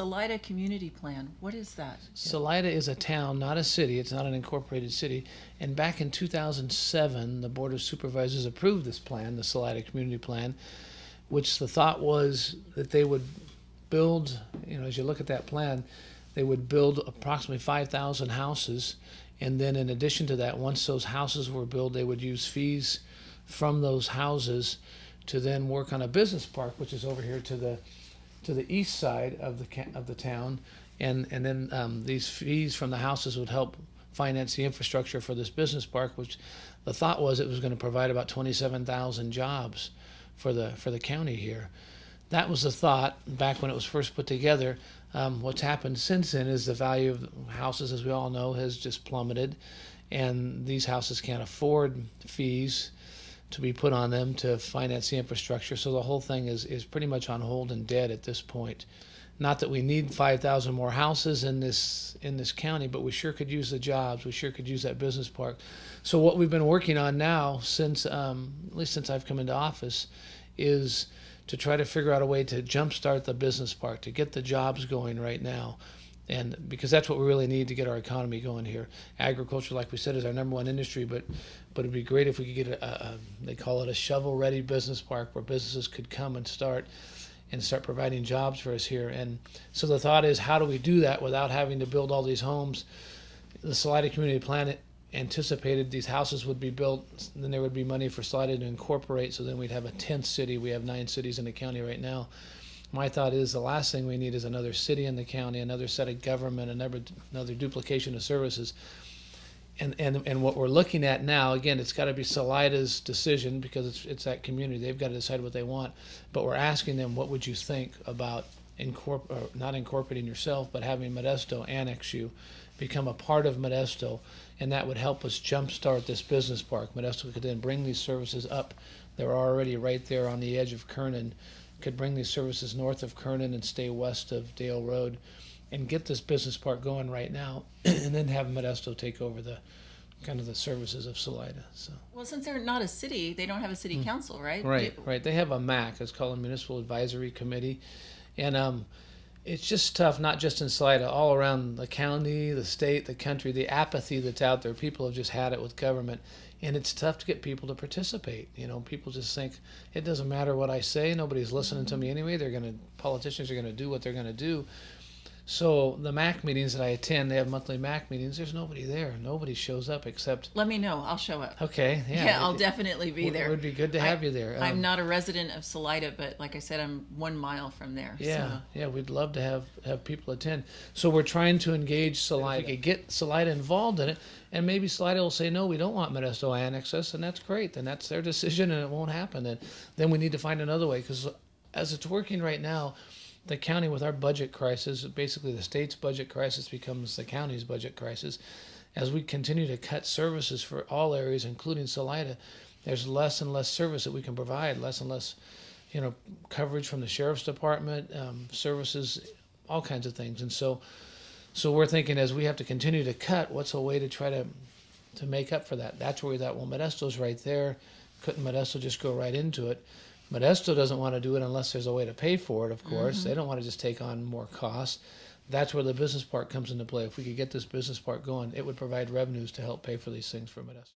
Salida Community Plan. What is that? Salida is a town, not a city. It's not an incorporated city. And back in 2007, the Board of Supervisors approved this plan, the Salida Community Plan, which the thought was that they would build, you know, as you look at that plan, they would build approximately 5,000 houses. And then, in addition to that, once those houses were built, they would use fees from those houses to then work on a business park, which is over here to the to the east side of the of the town, and and then um, these fees from the houses would help finance the infrastructure for this business park, which the thought was it was going to provide about 27,000 jobs for the for the county here. That was the thought back when it was first put together. Um, what's happened since then is the value of houses, as we all know, has just plummeted, and these houses can't afford fees to be put on them to finance the infrastructure. So the whole thing is, is pretty much on hold and dead at this point. Not that we need 5,000 more houses in this in this county, but we sure could use the jobs. We sure could use that business park. So what we've been working on now, since um, at least since I've come into office, is to try to figure out a way to jumpstart the business park to get the jobs going right now and because that's what we really need to get our economy going here. Agriculture, like we said, is our number one industry, but but it'd be great if we could get a, a they call it a shovel-ready business park where businesses could come and start and start providing jobs for us here. And so the thought is, how do we do that without having to build all these homes? The Salida Community Plan anticipated these houses would be built, then there would be money for Salida to incorporate. So then we'd have a tenth city. We have nine cities in the county right now my thought is the last thing we need is another city in the county, another set of government, another another duplication of services. And, and, and what we're looking at now, again, it's got to be Salida's decision because it's, it's that community. They've got to decide what they want. But we're asking them, what would you think about incorpor- uh, not incorporating yourself, but having Modesto annex you, become a part of Modesto, and that would help us jumpstart this business park. Modesto could then bring these services up. They're already right there on the edge of Kernan could bring these services north of Kernan and stay west of Dale Road and get this business park going right now and then have Modesto take over the kind of the services of Salida. So Well since they're not a city, they don't have a city mm. council, right? Right, they, right. They have a MAC, it's called a municipal advisory committee. And um it's just tough, not just in Salida, all around the county, the state, the country, the apathy that's out there. People have just had it with government, and it's tough to get people to participate. You know, people just think it doesn't matter what I say; nobody's listening to me anyway. They're gonna politicians are gonna do what they're gonna do, so the MAC meetings that I attend, they have monthly MAC meetings. There's nobody there. Nobody shows up except. Let me know. I'll show up. Okay. Yeah. Yeah, I'll definitely be there. It would be good to have I, you there. Um, I'm not a resident of Salida, but like I said, I'm one mile from there. Yeah. So. Yeah, we'd love to have have people attend. So we're trying to engage Salida. get Salida involved in it, and maybe Salida will say, no, we don't want Modesto annex us, and that's great. Then that's their decision, and it won't happen. Then, then we need to find another way because as it's working right now the county with our budget crisis, basically the state's budget crisis becomes the county's budget crisis. As we continue to cut services for all areas, including Salida, there's less and less service that we can provide, less and less, you know, coverage from the sheriff's department, um, services, all kinds of things. And so, so we're thinking as we have to continue to cut, what's a way to try to to make up for that? That's where we thought, well, Modesto's right there. Couldn't Modesto just go right into it? But doesn't want to do it unless there's a way to pay for it, of course. Mm-hmm. They don't want to just take on more costs. That's where the business part comes into play. If we could get this business part going, it would provide revenues to help pay for these things for Modesto.